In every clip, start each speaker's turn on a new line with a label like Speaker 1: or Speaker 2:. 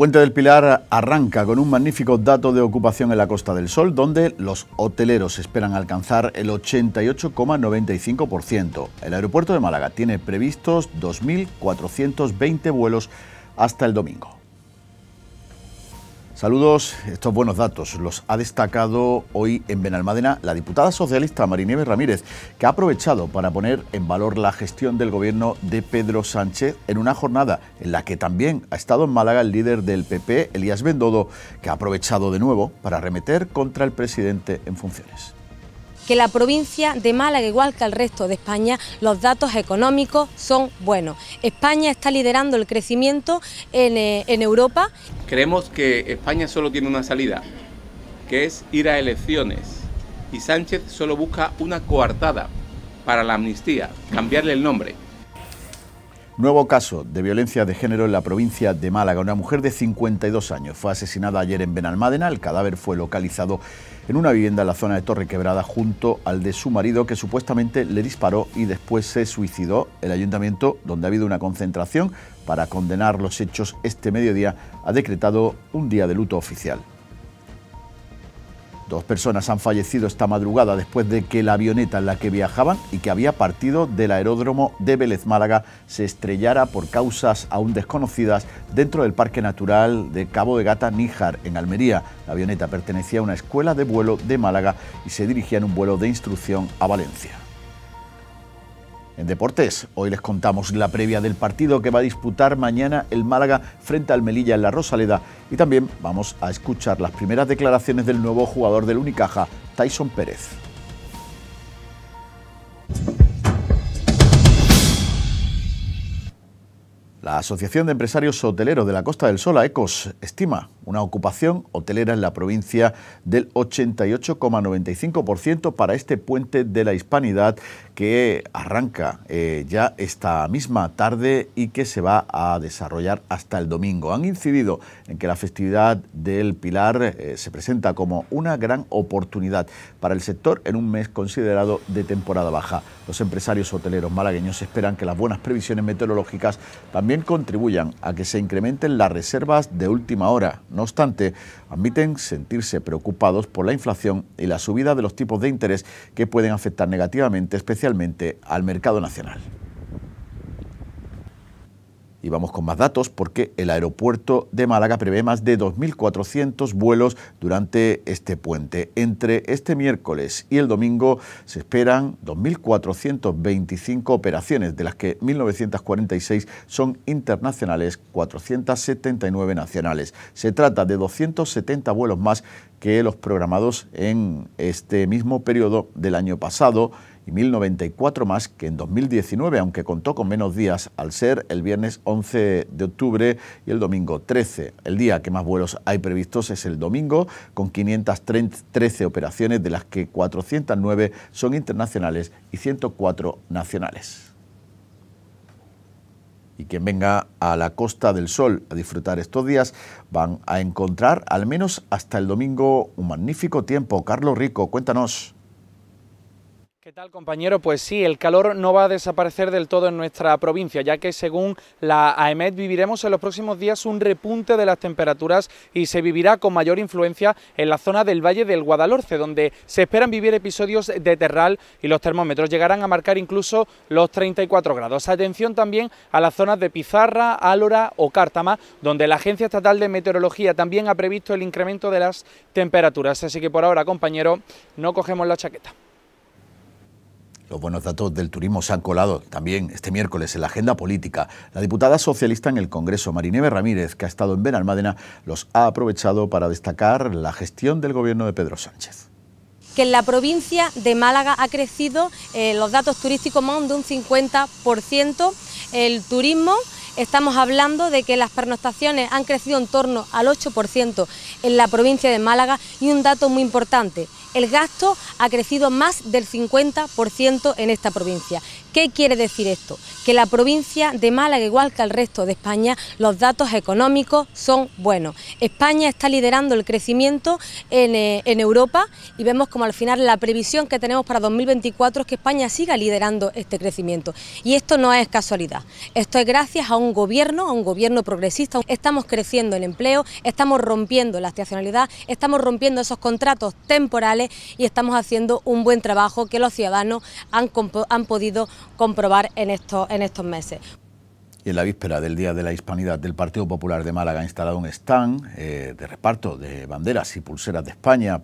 Speaker 1: Puente del Pilar arranca con un magnífico dato de ocupación en la Costa del Sol, donde los hoteleros esperan alcanzar el 88,95%. El aeropuerto de Málaga tiene previstos 2.420 vuelos hasta el domingo. Saludos, estos buenos datos los ha destacado hoy en Benalmádena la diputada socialista Marinieves Ramírez, que ha aprovechado para poner en valor la gestión del gobierno de Pedro Sánchez en una jornada en la que también ha estado en Málaga el líder del PP, Elías Bendodo, que ha aprovechado de nuevo para remeter contra el presidente en funciones
Speaker 2: que la provincia de Málaga, igual que el resto de España, los datos económicos son buenos. España está liderando el crecimiento en, eh, en Europa.
Speaker 1: Creemos que España solo tiene una salida, que es ir a elecciones. Y Sánchez solo busca una coartada para la amnistía, cambiarle el nombre. Nuevo caso de violencia de género en la provincia de Málaga. Una mujer de 52 años fue asesinada ayer en Benalmádena. El cadáver fue localizado en una vivienda en la zona de Torre Quebrada junto al de su marido que supuestamente le disparó y después se suicidó. El ayuntamiento, donde ha habido una concentración para condenar los hechos este mediodía, ha decretado un día de luto oficial. Dos personas han fallecido esta madrugada después de que la avioneta en la que viajaban y que había partido del aeródromo de Vélez Málaga se estrellara por causas aún desconocidas dentro del Parque Natural de Cabo de Gata Níjar, en Almería. La avioneta pertenecía a una escuela de vuelo de Málaga y se dirigía en un vuelo de instrucción a Valencia. En deportes, hoy les contamos la previa del partido que va a disputar mañana el Málaga frente al Melilla en la Rosaleda y también vamos a escuchar las primeras declaraciones del nuevo jugador del Unicaja, Tyson Pérez. La Asociación de Empresarios Hoteleros de la Costa del Sol, Ecos, estima una ocupación hotelera en la provincia del 88,95% para este puente de la hispanidad que arranca eh, ya esta misma tarde y que se va a desarrollar hasta el domingo. Han incidido en que la festividad del Pilar eh, se presenta como una gran oportunidad para el sector en un mes considerado de temporada baja. Los empresarios hoteleros malagueños esperan que las buenas previsiones meteorológicas también contribuyan a que se incrementen las reservas de última hora no obstante, admiten sentirse preocupados por la inflación y la subida de los tipos de interés que pueden afectar negativamente especialmente al mercado nacional. Y vamos con más datos porque el aeropuerto de Málaga prevé más de 2.400 vuelos durante este puente. Entre este miércoles y el domingo se esperan 2.425 operaciones, de las que 1.946 son internacionales, 479 nacionales. Se trata de 270 vuelos más que los programados en este mismo periodo del año pasado y 1.094 más que en 2019, aunque contó con menos días al ser el viernes 11 de octubre y el domingo 13. El día que más vuelos hay previstos es el domingo, con 513 operaciones, de las que 409 son internacionales y 104 nacionales y quien venga a la Costa del Sol a disfrutar estos días van a encontrar al menos hasta el domingo un magnífico tiempo. Carlos Rico, cuéntanos.
Speaker 3: ¿Qué tal compañero? Pues sí, el calor no va a desaparecer del todo en nuestra provincia, ya que según la AEMET viviremos en los próximos días un repunte de las temperaturas y se vivirá con mayor influencia en la zona del Valle del Guadalhorce, donde se esperan vivir episodios de terral y los termómetros llegarán a marcar incluso los 34 grados. Atención también a las zonas de Pizarra, Álora o Cártama, donde la Agencia Estatal de Meteorología también ha previsto el incremento de las temperaturas. Así que por ahora, compañero, no cogemos la chaqueta.
Speaker 1: Los buenos datos del turismo se han colado también este miércoles en la agenda política. La diputada socialista en el Congreso, Marineve Ramírez, que ha estado en Benalmádena, los ha aprovechado para destacar la gestión del gobierno de Pedro Sánchez
Speaker 2: que en la provincia de Málaga ha crecido eh, los datos turísticos más de un 50%, el turismo estamos hablando de que las pernoctaciones han crecido en torno al 8% en la provincia de Málaga y un dato muy importante, el gasto ha crecido más del 50% en esta provincia. ¿Qué quiere decir esto? Que la provincia de Málaga, igual que el resto de España, los datos económicos son buenos. España está liderando el crecimiento en, eh, Europa y vemos como al final la previsión que tenemos para 2024 es que España siga liderando este crecimiento. Y esto no es casualidad, esto es gracias a un gobierno, a un gobierno progresista. Estamos creciendo en empleo, estamos rompiendo la estacionalidad, estamos rompiendo esos contratos temporales y estamos haciendo un buen trabajo que los ciudadanos han, han podido comprobar en estos, en estos meses.
Speaker 1: Y en la víspera del Día de la Hispanidad del Partido Popular de Málaga ha instalado un stand eh, de reparto de banderas y pulseras de España.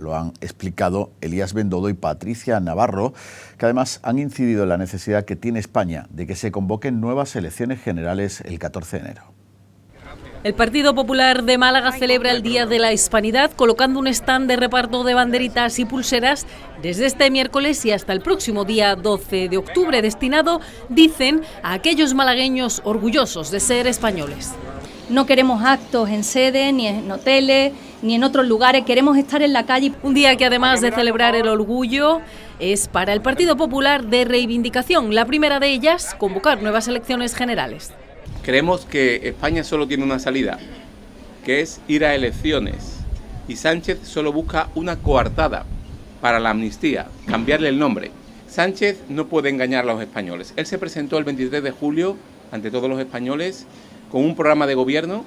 Speaker 1: lo han explicado Elías Bendodo y Patricia Navarro, que además han incidido en la necesidad que tiene España de que se convoquen nuevas elecciones generales el 14 de enero.
Speaker 4: El Partido Popular de Málaga celebra el Día de la Hispanidad colocando un stand de reparto de banderitas y pulseras desde este miércoles y hasta el próximo día 12 de octubre destinado, dicen, a aquellos malagueños orgullosos de ser españoles. No queremos actos en sede, ni en hoteles, ni en otros lugares, queremos estar en la calle. Un día que además de celebrar el orgullo, es para el Partido Popular de reivindicación, la primera de ellas, convocar nuevas elecciones generales.
Speaker 1: Creemos que España solo tiene una salida, que es ir a elecciones. Y Sánchez solo busca una coartada
Speaker 3: para la amnistía, cambiarle el nombre. Sánchez no puede engañar a los españoles. Él se presentó el 23 de julio ante todos los españoles con un programa de gobierno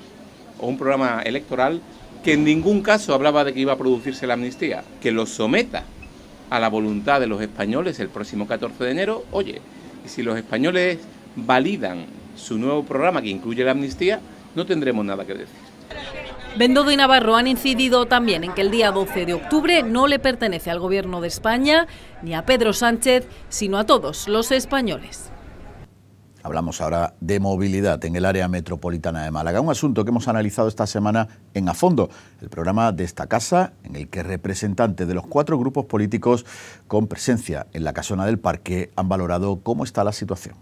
Speaker 3: o un programa electoral que en ningún caso hablaba de que iba a producirse la amnistía, que lo someta
Speaker 1: a la voluntad de los españoles el próximo 14 de enero. Oye, si los españoles validan su nuevo programa que incluye la amnistía, no tendremos nada que decir.
Speaker 4: Bendodo y Navarro han incidido también en que el día 12 de octubre no le pertenece al Gobierno de España ni a Pedro Sánchez, sino a todos los españoles.
Speaker 1: Hablamos ahora de movilidad en el área metropolitana de Málaga, un asunto que hemos analizado esta semana en A Fondo, el programa de esta casa en el que representantes de los cuatro grupos políticos con presencia en la casona del parque han valorado cómo está la situación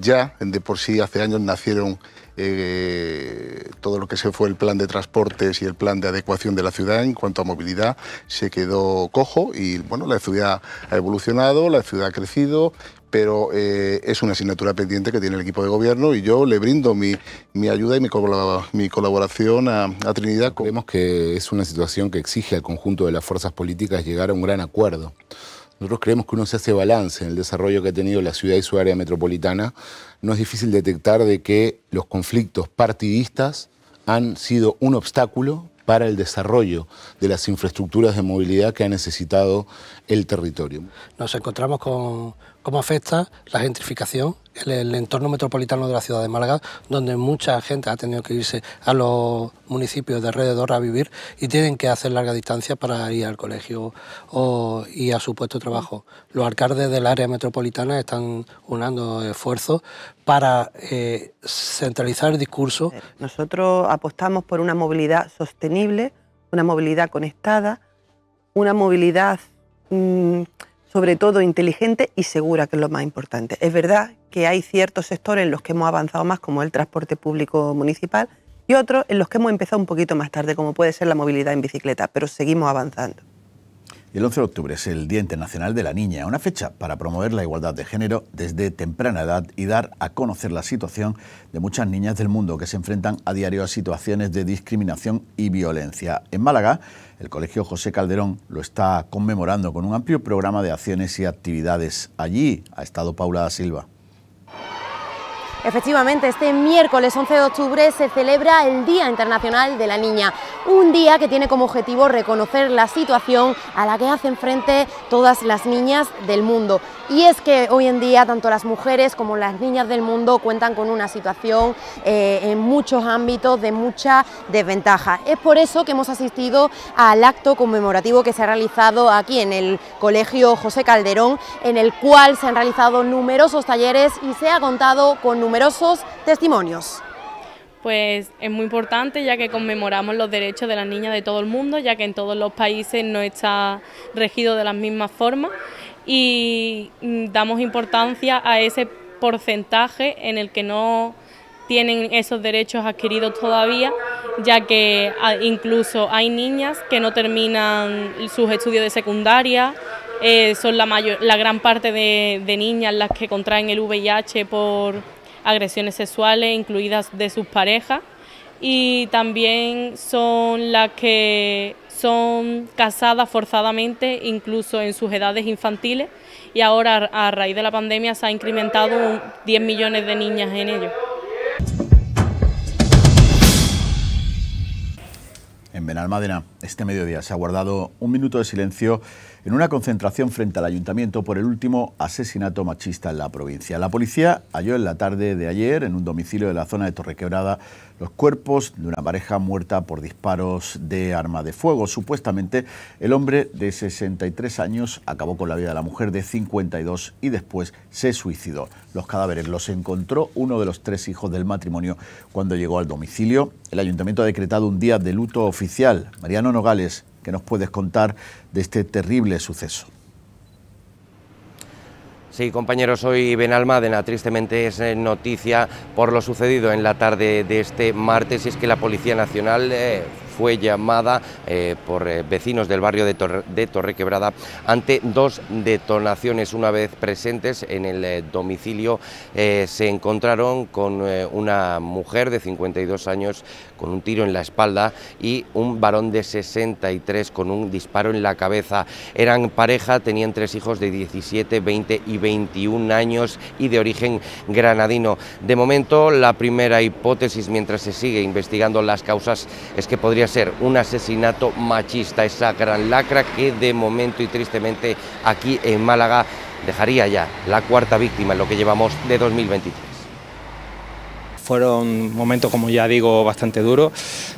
Speaker 1: ya de por sí hace años nacieron eh, todo lo que se fue el plan de transportes y el plan de adecuación de la ciudad en cuanto a movilidad se quedó cojo y bueno, la ciudad ha evolucionado, la ciudad ha crecido, pero eh, es una asignatura pendiente que tiene el equipo de gobierno y yo le brindo mi, ayuda y mi, colaboración a Trinidad. Vemos que es una situación que exige al conjunto de las fuerzas políticas llegar a un gran acuerdo. Nosotros creemos que uno se hace balance en el desarrollo que ha tenido la ciudad y su área metropolitana. No es difícil detectar de que los conflictos partidistas han sido un obstáculo para el desarrollo de las infraestructuras de movilidad que ha necesitado el territorio.
Speaker 3: Nos encontramos con cómo afecta la gentrificación el, entorno metropolitano de la ciudad de Málaga, donde mucha gente ha tenido que irse a los municipios de alrededor a vivir y tienen que hacer larga distancia para ir al colegio o, y a su puesto de trabajo. Los alcaldes del área metropolitana están
Speaker 5: unando esfuerzos para eh, centralizar el discurso. Eh, nosotros apostamos por una movilidad sostenible, una movilidad conectada, una movilidad... Mm, sobre todo inteligente y segura, que es lo más importante. Es verdad que hay ciertos sectores en los que hemos avanzado más, como el transporte público municipal, y otros en los que hemos empezado un poquito más tarde, como puede ser la movilidad en bicicleta, pero seguimos avanzando
Speaker 1: el 11 de octubre es el Día Internacional de la Niña, una fecha para promover la igualdad de género desde temprana edad y dar a conocer la situación de muchas niñas del mundo que se enfrentan a diario a situaciones de discriminación y violencia. En Málaga, el Colegio José Calderón lo está conmemorando con un amplio programa de acciones y actividades. Allí ha estado Paula da Silva.
Speaker 5: Efectivamente, este miércoles 11 de octubre se celebra el Día Internacional de la Niña, un día que tiene como objetivo reconocer la situación a la que hacen frente todas las niñas del mundo. Y es que hoy en día tanto las mujeres como las niñas del mundo cuentan con una situación eh, en muchos ámbitos de mucha desventaja. Es por eso que hemos asistido al acto conmemorativo que se ha realizado aquí en el Colegio José Calderón, en el cual se han realizado numerosos talleres y se ha contado con numerosos numerosos testimonios.
Speaker 4: Pues es muy importante ya que conmemoramos los derechos de las niñas de todo el mundo, ya que en todos los países no está regido de la misma forma... y mm, damos importancia a ese porcentaje en el que no tienen esos derechos adquiridos todavía, ya que incluso hay niñas que no terminan sus estudios de secundaria, eh, son la, mayor, la gran parte de, de niñas las que contraen el VIH por agresiones sexuales incluidas de sus parejas y también son las que son casadas forzadamente incluso en sus edades infantiles y ahora a raíz de la pandemia se ha incrementado 10 millones de niñas en ello.
Speaker 1: En Benalmádena, este mediodía se ha guardado un minuto de silencio en una concentración frente al ayuntamiento por el último asesinato machista en la provincia. La policía halló en la tarde de ayer, en un domicilio de la zona de Quebrada. los cuerpos de una pareja muerta por disparos de arma de fuego. Supuestamente, el hombre de 63 años acabó con la vida de la mujer de 52 y después se suicidó. Los cadáveres los encontró uno de los tres hijos del matrimonio cuando llegó al domicilio. El ayuntamiento ha decretado un día de luto oficial. Mariano Nogales, ...que nos puedes contar de este terrible suceso?
Speaker 6: Sí, compañeros, soy Ben Almádena. Tristemente es eh, noticia por lo sucedido en la tarde de este martes es que la Policía Nacional eh, fue llamada eh, por vecinos del barrio de, Torre, de ante dos detonaciones. Una vez presentes en el domicilio se encontraron con una mujer de 52 años con un tiro en la espalda y un varón de 63 con un disparo en la cabeza. Eran pareja, tenían tres hijos de 17, 20 y 21 años y de origen granadino. De momento, la primera hipótesis mientras se sigue investigando las causas es que podría ser un asesinato machista, esa gran lacra que de momento y tristemente aquí en Málaga dejaría ya la cuarta víctima en lo que llevamos de 2023. Fueron momentos, como ya digo,
Speaker 3: bastante duros.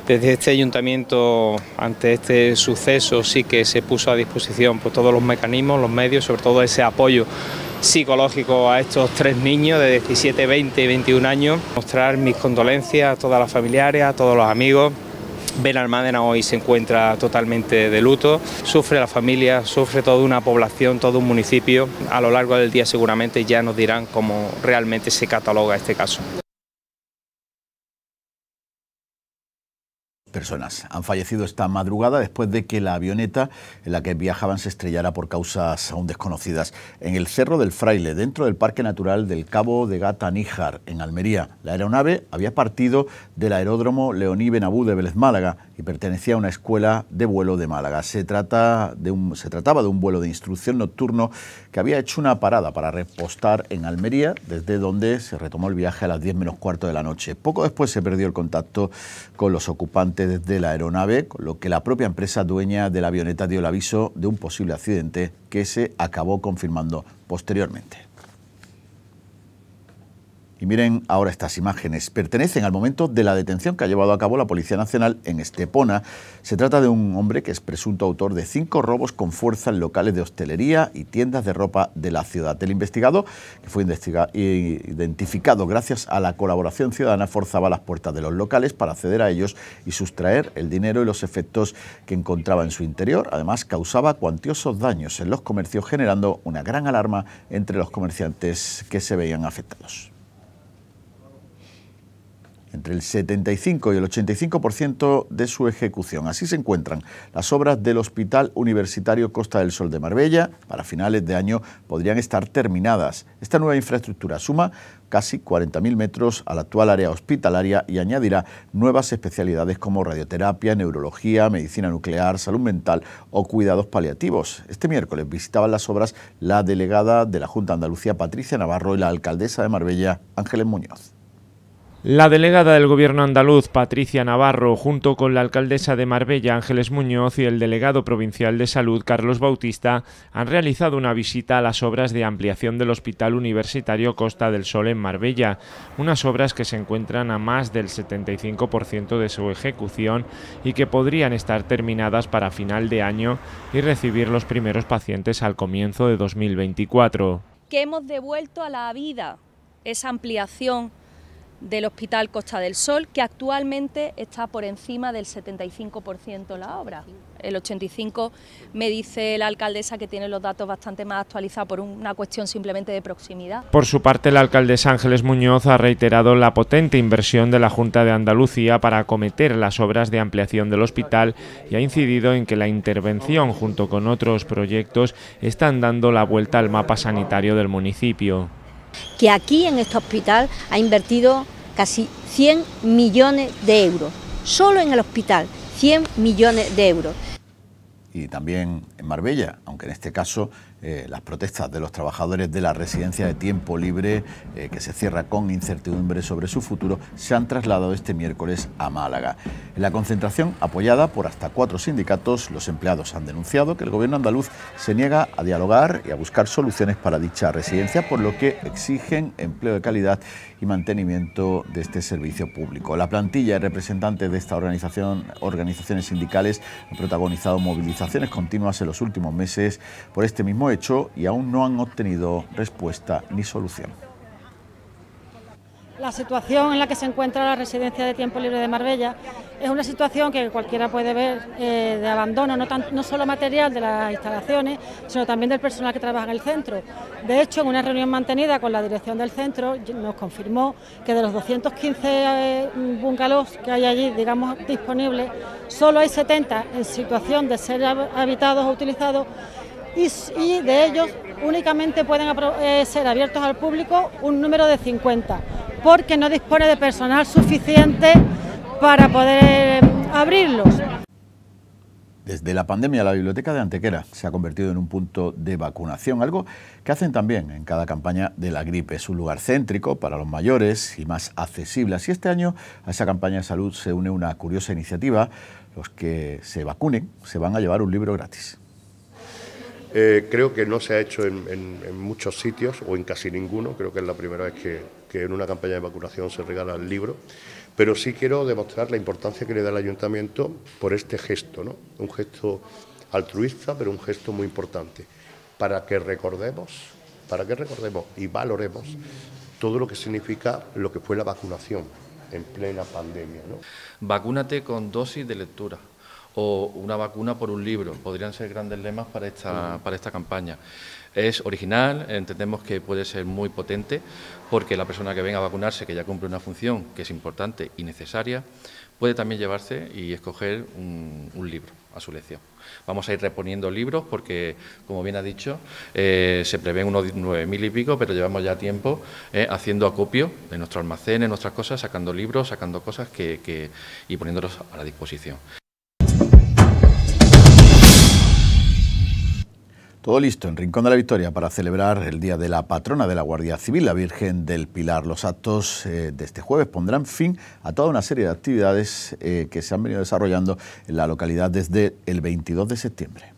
Speaker 3: Desde este ayuntamiento, ante este suceso, sí que se puso a disposición pues, todos los mecanismos, los medios, sobre todo ese apoyo psicológico a estos tres niños de 17, 20 y 21 años. Mostrar mis condolencias a todas las familiares, a todos los amigos. Ben Almádena hoy se encuentra totalmente de luto, sufre la familia, sufre toda una población, todo un municipio. A lo largo del día seguramente ya nos dirán cómo realmente se cataloga este caso.
Speaker 1: han fallecido esta madrugada después de que la avioneta en la que viajaban se estrellara por causas aún desconocidas en el Cerro del Fraile, dentro del Parque Natural del Cabo de Gata Níjar, en Almería. La aeronave había partido del aeródromo Leoní Benabú de Vélez Málaga y pertenecía a una escuela de vuelo de Málaga. Se, trata de un, se trataba de un vuelo de instrucción nocturno que había hecho una parada para repostar en Almería, desde donde se retomó el viaje a las 10 menos cuarto de la noche. Poco después se perdió el contacto con los ocupantes de la aeronave, con lo que la propia empresa dueña de la avioneta dio el aviso de un posible accidente que se acabó confirmando posteriormente. Y miren ahora estas imágenes. Pertenecen al momento de la detención que ha llevado a cabo la Policía Nacional en Estepona. Se trata de un hombre que es presunto autor de cinco robos con fuerza en locales de hostelería y tiendas de ropa de la ciudad. El investigado, que fue identificado gracias a la colaboración ciudadana, forzaba las puertas de los locales para acceder a ellos y sustraer el dinero y los efectos que encontraba en su interior. Además, causaba cuantiosos daños en los comercios, generando una gran alarma entre los comerciantes que se veían afectados entre el 75 y el 85% de su ejecución. Así se encuentran las obras del Hospital Universitario Costa del Sol de Marbella. Para finales de año podrían estar terminadas. Esta nueva infraestructura suma casi 40.000 metros a la actual área hospitalaria y añadirá nuevas especialidades como radioterapia, neurología, medicina nuclear, salud mental o cuidados paliativos. Este miércoles visitaban las obras la delegada de la Junta de Andalucía Patricia Navarro y la alcaldesa de Marbella Ángeles Muñoz.
Speaker 3: La delegada del Gobierno andaluz, Patricia Navarro, junto con la alcaldesa de Marbella, Ángeles Muñoz, y el delegado provincial de salud, Carlos Bautista, han realizado una visita a las obras de ampliación del Hospital Universitario Costa del Sol en Marbella, unas obras que se encuentran a más del 75% de su ejecución y que podrían estar terminadas para final de año y recibir los primeros pacientes al comienzo de 2024.
Speaker 2: Que hemos devuelto a la
Speaker 4: vida esa ampliación del Hospital Costa del Sol, que actualmente está por encima del 75% la obra. El 85% me dice la alcaldesa que tiene los datos bastante más actualizados por una cuestión simplemente de proximidad.
Speaker 3: Por su parte, la alcaldesa Ángeles Muñoz ha reiterado la potente inversión de la Junta de Andalucía para acometer las obras de ampliación del hospital y ha incidido en que la intervención, junto con otros proyectos, están dando la vuelta al mapa sanitario del municipio
Speaker 2: que aquí en este hospital ha invertido casi 100 millones de euros, solo en el hospital, 100 millones de euros.
Speaker 1: Y también en Marbella, aunque en este caso eh, las protestas de los trabajadores de la residencia de tiempo libre, eh, que se cierra con incertidumbre sobre su futuro, se han trasladado este miércoles a Málaga. En la concentración, apoyada por hasta cuatro sindicatos, los empleados han denunciado que el gobierno andaluz se niega a dialogar y a buscar soluciones para dicha residencia, por lo que exigen empleo de calidad y mantenimiento de este servicio público. La plantilla y representantes de esta organización, organizaciones sindicales, han protagonizado movilizaciones continuas en los últimos meses por este mismo hecho y aún no han obtenido respuesta ni solución.
Speaker 4: La situación en la que se encuentra la residencia de tiempo libre de Marbella es una situación que cualquiera puede ver eh, de abandono, no, tan, solo material de las instalaciones, sino también del personal que trabaja en el centro. De hecho, en una reunión mantenida con la dirección del centro nos confirmó que de los 215 eh, bungalows que hay allí, digamos, disponibles, solo hay 70 en situación de ser habitados o utilizados y, de ellos únicamente pueden eh, ser abiertos al público un número de 50, porque no dispone de personal suficiente para poder eh, abrirlos.
Speaker 1: Desde la pandemia la biblioteca de Antequera se ha convertido en un punto de vacunación, algo que hacen también en cada campaña de la gripe. Es un lugar céntrico para los mayores y más accesible. Así este año a esa campaña de salud se une una curiosa iniciativa. Los que se vacunen se van a llevar un libro gratis. Eh, creo que no se ha hecho en, muchos sitios o en casi ninguno, creo que es la primera vez que, en una campaña de vacunación se regala el libro, pero sí quiero demostrar la importancia que le da el ayuntamiento por este gesto, ¿no? un gesto altruista, pero un gesto muy importante, para que recordemos, para que recordemos y valoremos todo lo que significa lo que fue la vacunación en plena pandemia.
Speaker 3: Vacúnate con dosis de lectura o una vacuna por un libro. Podrían ser grandes lemas para esta, campaña. Es original, entendemos que puede ser muy potente, porque la persona que venga a vacunarse, que ya cumple una función que es importante y necesaria, puede también llevarse y escoger un, libro a su lección. Vamos a ir reponiendo libros porque, como bien ha dicho, eh, se prevén unos 9.000 y pico, pero llevamos ya tiempo eh, haciendo acopio de nuestros almacenes, nuestras cosas, sacando libros, sacando cosas que,
Speaker 1: y poniéndolos a la disposición. Todo listo en Rincón de la Victoria para celebrar el Día de la Patrona de la Guardia Civil, la Virgen del Pilar. Los actos eh, de este jueves pondrán fin a toda una serie de actividades eh, que se han venido desarrollando en la localidad desde el 22 de septiembre.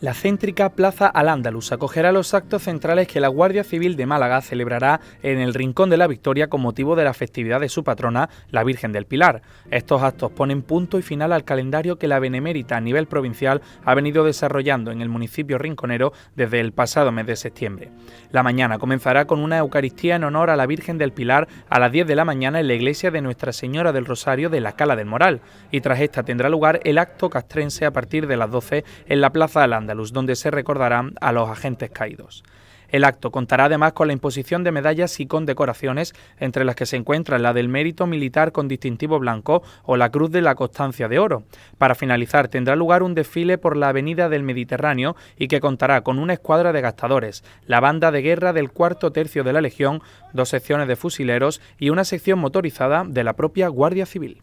Speaker 3: La céntrica Plaza al acogerá los actos centrales que la Guardia Civil de Málaga celebrará en el Rincón de la Victoria con motivo de la festividad de su patrona, la Virgen del Pilar. Estos actos ponen punto y final al calendario que la Benemérita a nivel provincial ha venido desarrollando en el municipio rinconero desde el pasado mes de septiembre. La mañana comenzará con una Eucaristía en honor a la Virgen del Pilar a las 10 de la mañana en la iglesia de Nuestra Señora del Rosario de la Cala del Moral y tras esta tendrá lugar el acto castrense a partir de las 12 en la Plaza donde se recordarán a los agentes caídos. El acto contará además con la imposición de medallas y condecoraciones, entre las que se encuentra la del mérito militar con distintivo blanco o la Cruz de la Constancia de Oro. Para finalizar, tendrá lugar un desfile por la Avenida del Mediterráneo y que contará con una escuadra de gastadores, la banda de guerra del cuarto tercio de la Legión, dos secciones de fusileros y una sección motorizada de la propia Guardia
Speaker 1: Civil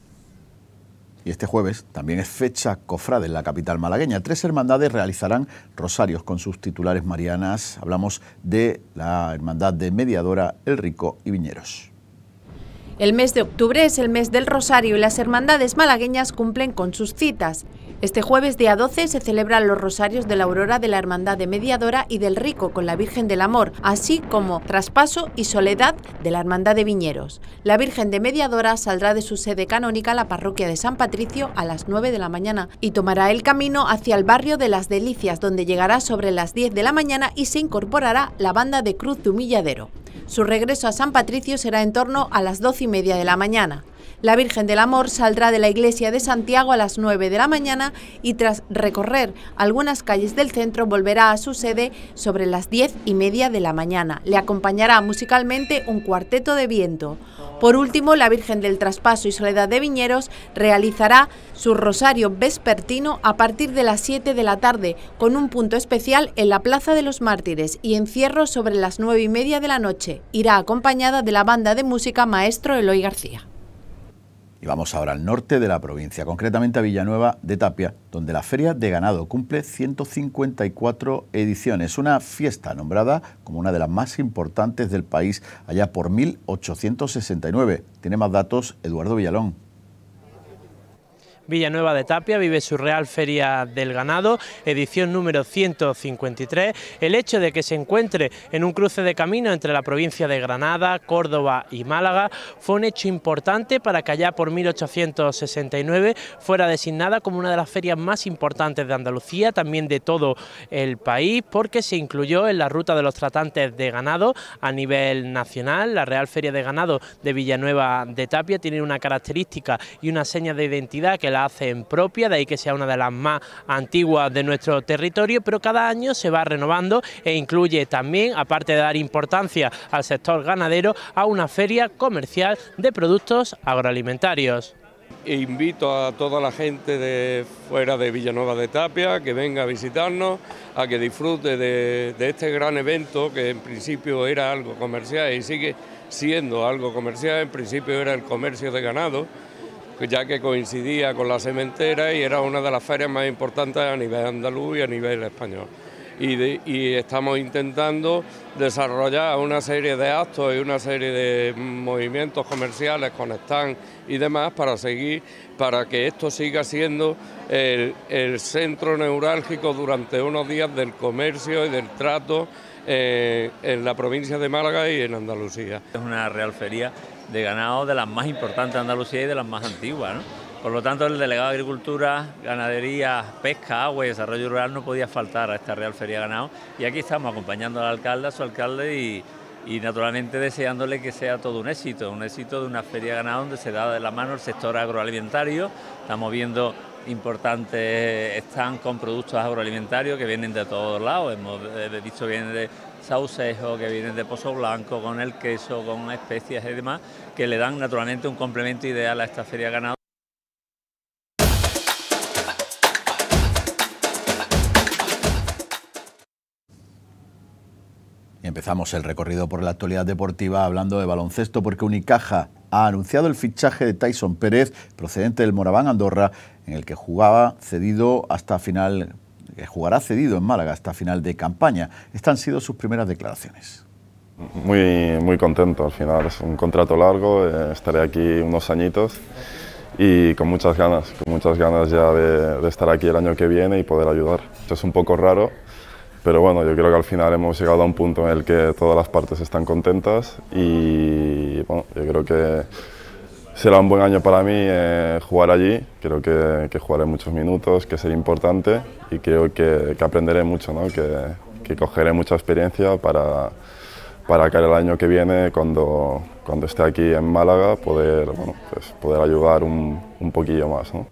Speaker 1: y este jueves también es fecha cofrade en la capital malagueña. Tres hermandades realizarán rosarios con sus titulares marianas. Hablamos de la hermandad de Mediadora, El Rico y Viñeros.
Speaker 5: El mes de octubre es el mes del Rosario y las hermandades malagueñas cumplen con sus citas. Este jueves día 12 se celebran los Rosarios de la Aurora de la Hermandad de Mediadora y del Rico con la Virgen del Amor, así como Traspaso y Soledad de la Hermandad de Viñeros. La Virgen de Mediadora saldrá de su sede canónica, la parroquia de San Patricio, a las 9 de la mañana y tomará el camino hacia el barrio de Las Delicias, donde llegará sobre las 10 de la mañana y se incorporará la banda de Cruz de Humilladero. Su regreso a San Patricio será en torno a las doce y media de la mañana. La Virgen del Amor saldrá de la iglesia de Santiago a las 9 de la mañana y tras recorrer algunas calles del centro volverá a su sede sobre las 10 y media de la mañana. Le acompañará musicalmente un cuarteto de viento. Por último, la Virgen del Traspaso y Soledad de Viñeros realizará su rosario vespertino a partir de las 7 de la tarde, con un punto especial en la Plaza de los Mártires y encierro sobre las 9 y media de la noche. Irá acompañada de la banda de música Maestro Eloy García.
Speaker 1: Y vamos ahora al norte de la provincia, concretamente a Villanueva de Tapia, donde la Feria de Ganado cumple 154 ediciones, una fiesta nombrada como una de las más importantes del país allá por 1869. Tiene más datos Eduardo Villalón.
Speaker 3: Villanueva de Tapia vive su Real Feria del Ganado, edición número 153. El hecho de que se encuentre en un cruce de camino entre la provincia de Granada, Córdoba y Málaga fue un hecho importante para que allá por 1869 fuera designada como una de las ferias más importantes de Andalucía, también de todo el país, porque se incluyó en la ruta de los tratantes de ganado a nivel nacional. La Real Feria de Ganado de Villanueva de Tapia tiene una característica y una seña de identidad que la hacen propia, de ahí que sea una de las más antiguas de nuestro territorio, pero cada año se va renovando e incluye también, aparte de dar importancia al sector ganadero, a una feria comercial de productos agroalimentarios. Invito a toda la gente de fuera de Villanueva de Tapia que venga a visitarnos, a que disfrute de, de este gran evento que en principio era algo comercial y sigue siendo algo comercial, en principio era el comercio de ganado, ya que coincidía con la cementera y era una de las ferias más importantes a nivel andaluz y a nivel español. Y, estamos intentando desarrollar una serie de actos y una serie de movimientos comerciales con están y demás para seguir, para que esto siga siendo el, centro neurálgico durante unos días del comercio y del trato eh, en la provincia de Málaga y en Andalucía. Es una real feria de ganado de las más importantes de Andalucía y de las más antiguas. ¿no? Por lo tanto, el delegado de Agricultura, Ganadería, Pesca, Agua y Desarrollo Rural no podía faltar a esta Real Feria Ganado. Y aquí estamos acompañando al alcalde, a su alcalde y, y naturalmente deseándole que sea todo un éxito, un éxito de una feria de ganado donde se da de la mano el sector agroalimentario. Estamos viendo importantes están con productos agroalimentarios que vienen de todos lados. Hemos eh, dicho que vienen de saucejo, que vienen de pozo blanco, con el queso, con especias y demás, que le dan naturalmente un complemento ideal a esta feria
Speaker 1: Y Empezamos el recorrido por la actualidad deportiva hablando de baloncesto porque Unicaja ha anunciado el fichaje de Tyson Pérez, procedente del Moraván Andorra, en el que jugaba cedido hasta final, jugará cedido en Málaga hasta final de campaña. Estas han sido sus primeras declaraciones.
Speaker 4: Muy, muy contento al final, es un contrato largo, eh, estaré aquí unos añitos y con muchas ganas, con muchas ganas ya de, de estar aquí el año que viene y poder ayudar. Esto es un poco raro, pero bueno, yo creo que al final hemos llegado a un punto en el que todas las partes están contentas y yo creo que será un buen año para mí eh, jugar allí. Creo que, jugaré muchos minutos, que será importante y creo que, aprenderé mucho, ¿no? que, que, cogeré mucha experiencia para, para que el año que viene, cuando, cuando esté aquí en Málaga, poder, bueno, pues poder ayudar
Speaker 1: un, un poquillo más. ¿no?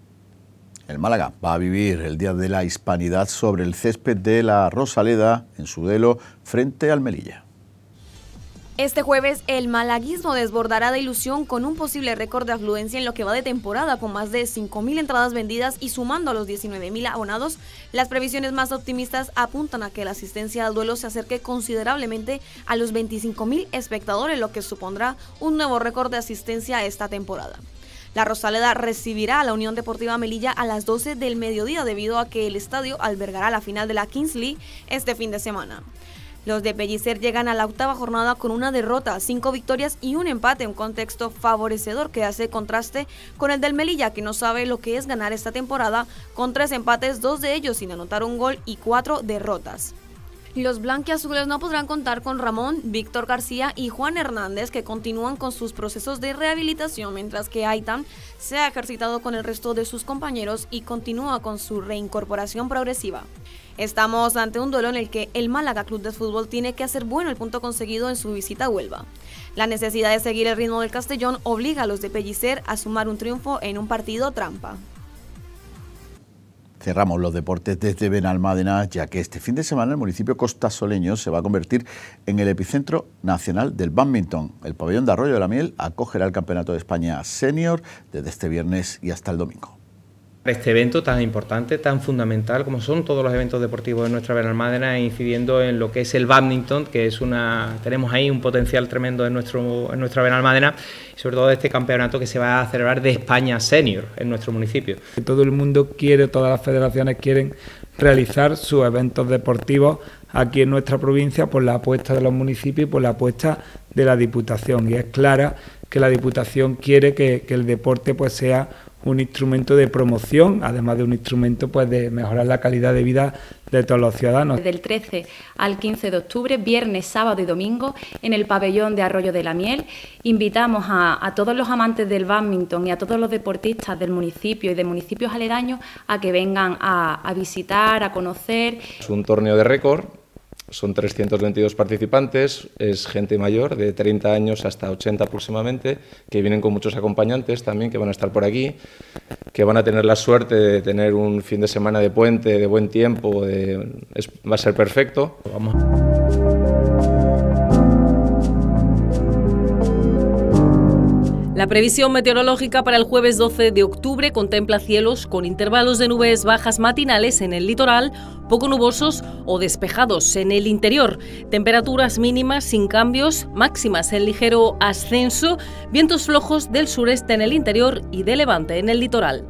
Speaker 1: El Málaga va a vivir el Día de la Hispanidad sobre el césped de la Rosaleda en Sudelo frente al Melilla.
Speaker 6: Este jueves el malaguismo desbordará de ilusión con un posible récord de afluencia en lo que va de temporada con más de 5.000 entradas vendidas y sumando a los 19.000 abonados. Las previsiones más optimistas apuntan a que la asistencia al duelo se acerque considerablemente a los 25.000 espectadores, lo que supondrá un nuevo récord de asistencia esta temporada. La Rosaleda recibirá a la Unión Deportiva Melilla a las 12 del mediodía debido a que el estadio albergará la final de la Kings League este fin de semana. Los de Pellicer llegan a la octava jornada con una derrota, cinco victorias y un empate, un contexto favorecedor que hace contraste con el del Melilla, que no sabe lo que es ganar esta temporada, con tres empates, dos de ellos sin anotar un gol y cuatro derrotas. Los blanquiazules no podrán contar con Ramón, Víctor García y Juan Hernández, que continúan con sus procesos de rehabilitación, mientras que Aitan se ha ejercitado con el resto de sus compañeros y continúa con su reincorporación progresiva. Estamos ante un duelo en el que el Málaga Club de Fútbol tiene que hacer bueno el punto conseguido en su visita a Huelva. La necesidad de seguir el ritmo del Castellón obliga a los de Pellicer a sumar un triunfo en un partido trampa.
Speaker 1: Cerramos los deportes desde Benalmádena, ya que este fin de semana el municipio costasoleño se va a convertir en el epicentro nacional del badminton. El pabellón de Arroyo de la Miel acogerá el Campeonato de España Senior desde este viernes y hasta el domingo.
Speaker 3: Este evento tan importante, tan fundamental como son todos los eventos deportivos de nuestra Benalmádena, incidiendo en lo que es el badminton, que es una tenemos ahí un potencial tremendo en nuestro en nuestra Benalmádena, y sobre todo este campeonato que se va a celebrar de España senior en nuestro municipio. Todo el mundo quiere, todas las federaciones quieren realizar sus eventos deportivos aquí en nuestra provincia por la apuesta de los municipios y por la apuesta de la Diputación. Y es clara que la Diputación quiere que, que el deporte pues sea un instrumento de promoción, además de un instrumento pues de mejorar la calidad de vida de todos los ciudadanos. Del
Speaker 2: 13 al 15 de octubre, viernes, sábado y domingo, en el pabellón de Arroyo de la Miel, invitamos a, todos los amantes del badminton y a todos los deportistas del municipio y de municipios aledaños a que vengan a, a visitar, a conocer.
Speaker 3: Es un torneo de récord son 322 participantes, es gente mayor de 30 años hasta 80 aproximadamente, que vienen con muchos acompañantes también que van a estar por aquí, que van a tener la suerte de tener un fin de semana de puente, de buen tiempo, va a ser perfecto. Vamos.
Speaker 4: La previsión meteorológica para el jueves 12 de octubre contempla cielos con intervalos de nubes bajas matinales en el litoral, poco nubosos o despejados en el interior, temperaturas mínimas sin cambios, máximas en ligero ascenso, vientos flojos del sureste en el interior y de levante en el litoral.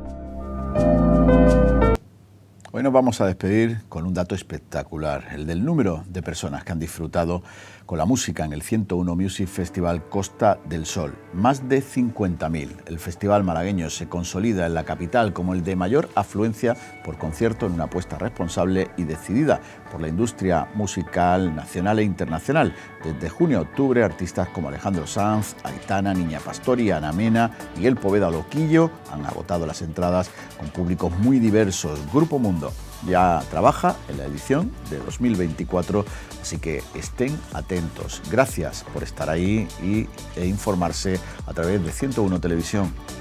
Speaker 1: Hoy nos vamos a despedir con un dato espectacular, el del número de personas que han disfrutado con la música en el 101 Music Festival Costa del Sol. Más de 50.000. El festival malagueño se consolida en la capital como el de mayor afluencia por concierto en una apuesta responsable y decidida por la industria musical nacional e internacional. Desde junio a octubre, artistas como Alejandro Sanz, Aitana, Niña Pastori, Ana Mena, Miguel Poveda Loquillo han agotado las entradas con públicos muy diversos. Grupo Mundo ya trabaja en la edición de 2024, así que estén atentos. Gracias por estar ahí y, e informarse a través de 101 Televisión.